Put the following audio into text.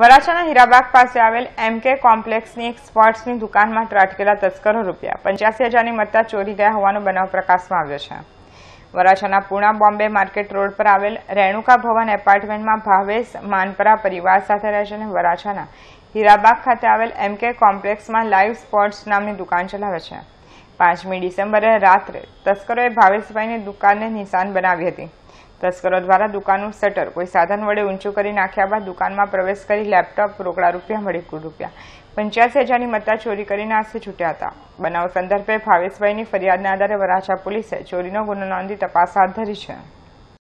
વરાછાના હીરાબાગ પાસે આવેલ એમ કે કોમ્પ્લેક્સની એક સ્પોર્ટ્સની દુકાનમાં ત્રાટકેલા તસ્કરો રૂપિયા પંચ્યાસી હજારની મત્તા ચોરી ગયા હોવાનો બનાવ પ્રકાશમાં આવ્યો છે વરાછાના પૂણા બોમ્બે માર્કેટ રોડ પર આવેલ રેણુકા ભવન એપાર્ટમેન્ટમાં ભાવેશ માનપરા પરિવાર સાથે રહે છે અને વરાછાના હીરાબાગ ખાતે આવેલ એમ કે કોમ્પ્લેક્સમાં લાઈવ સ્પોર્ટ્સ નામની દુકાન ચલાવે છે પાંચમી ડિસેમ્બરે રાત્રે તસ્કરોએ ભાવેશભાઈની દુકાનને નિશાન બનાવી હતી તસ્કરો દ્વારા દુકાનનું શટર કોઈ સાધન વડે ઊંચું કરી નાખ્યા બાદ દુકાનમાં પ્રવેશ કરી લેપટોપ રોકડા રૂપિયા મળી કુલ રૂપિયા પંચ્યાસી હજારની મત્તા ચોરી કરીને આસે છૂટ્યા હતા બનાવ સંદર્ભે ભાવેશભાઈની ફરિયાદના આધારે વરાછા પોલીસે ચોરીનો ગુનો નોંધી તપાસ હાથ ધરી છે